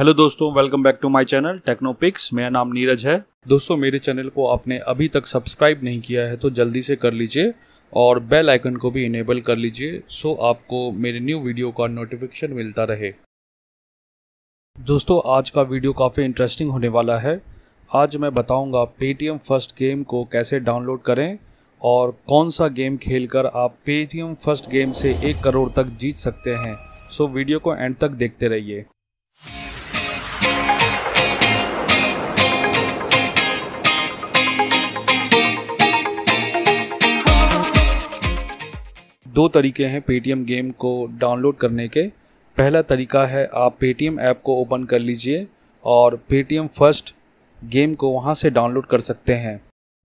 hello दोस्तों welcome back to my channel Technopix मेरा नाम नीरज है दोस्तों मेरे चैनल को आपने अभी तक सब्सक्राइब नहीं किया है तो जल्दी से कर लीजिए और बेल आइकन को भी इनेबल कर लीजिए सो आपको मेरे न्यू वीडियो का नोटिफिकेशन मिलता रहे दोस्तों आज का वीडियो काफ़ी इंटरेस्टिंग होने वाला है आज मैं बताऊँगा पेटीएम फर्स्ट गेम को कैसे डाउनलोड करें और कौन सा गेम खेल आप पेटीएम फर्स्ट गेम से एक करोड़ तक जीत सकते हैं सो वीडियो को एंड तक देखते रहिए दो तरीके हैं पेटीएम गेम को डाउनलोड करने के पहला तरीका है आप पेटीएम ऐप को ओपन कर लीजिए और पेटीएम फर्स्ट गेम को वहाँ से डाउनलोड कर सकते हैं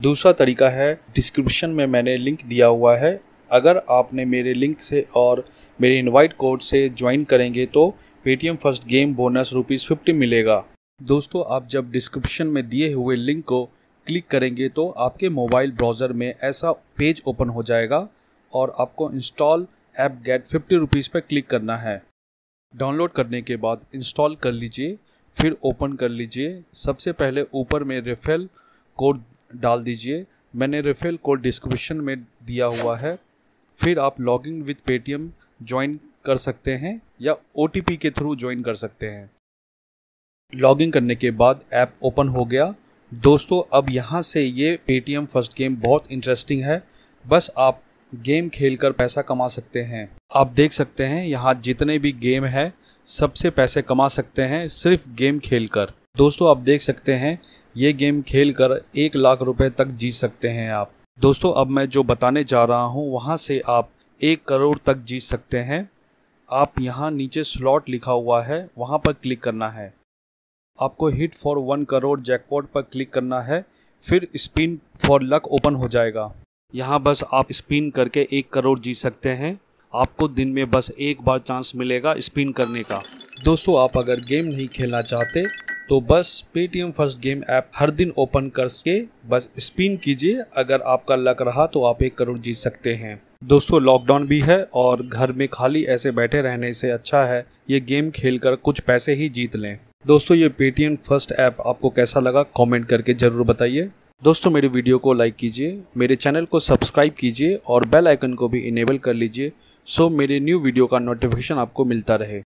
दूसरा तरीका है डिस्क्रिप्शन में मैंने लिंक दिया हुआ है अगर आपने मेरे लिंक से और मेरे इनवाइट कोड से ज्वाइन करेंगे तो Paytm first game bonus rupees fifty मिलेगा दोस्तों आप जब डिस्क्रिप्शन में दिए हुए लिंक को क्लिक करेंगे तो आपके मोबाइल ब्राउज़र में ऐसा पेज ओपन हो जाएगा और आपको install app get fifty rupees पर क्लिक करना है डाउनलोड करने के बाद इंस्टॉल कर लीजिए फिर ओपन कर लीजिए सबसे पहले ऊपर में रेफेल कोड डाल दीजिए मैंने रेफेल कोड डिस्क्रिप्शन में दिया हुआ है फिर आप लॉगिन विद पेटीएम ज्वाइन कर सकते हैं या ओ के थ्रू ज्वाइन कर सकते हैं लॉगिन करने के बाद ऐप ओपन हो गया दोस्तों अब यहाँ से ये पेटीएम फर्स्ट गेम बहुत इंटरेस्टिंग है बस आप गेम खेलकर पैसा कमा सकते हैं आप देख सकते हैं यहाँ जितने भी गेम है सबसे पैसे कमा सकते हैं सिर्फ गेम खेलकर दोस्तों आप देख सकते हैं ये गेम खेलकर एक लाख रुपए तक जीत सकते हैं आप दोस्तों अब मैं जो बताने जा रहा हूँ वहाँ से आप एक करोड़ तक जीत सकते हैं आप यहाँ नीचे स्लॉट लिखा हुआ है वहाँ पर क्लिक करना है आपको hit for one crore jackpot पर क्लिक करना है फिर स्पिन फॉर लक ओपन हो जाएगा यहाँ बस आप स्पिन करके एक करोड़ जीत सकते हैं आपको दिन में बस एक बार चांस मिलेगा स्पिन करने का दोस्तों आप अगर गेम नहीं खेलना चाहते तो बस पेटीएम फर्स्ट गेम ऐप हर दिन ओपन कर सके बस स्पिन कीजिए अगर आपका लक रहा तो आप एक करोड़ जीत सकते हैं दोस्तों लॉकडाउन भी है और घर में खाली ऐसे बैठे रहने से अच्छा है ये गेम खेल कर कुछ पैसे ही जीत लें दोस्तों ये पेटीएम फर्स्ट ऐप आपको कैसा लगा कमेंट करके ज़रूर बताइए दोस्तों मेरे वीडियो को लाइक कीजिए मेरे चैनल को सब्सक्राइब कीजिए और बेल आइकन को भी इनेबल कर लीजिए सो मेरे न्यू वीडियो का नोटिफिकेशन आपको मिलता रहे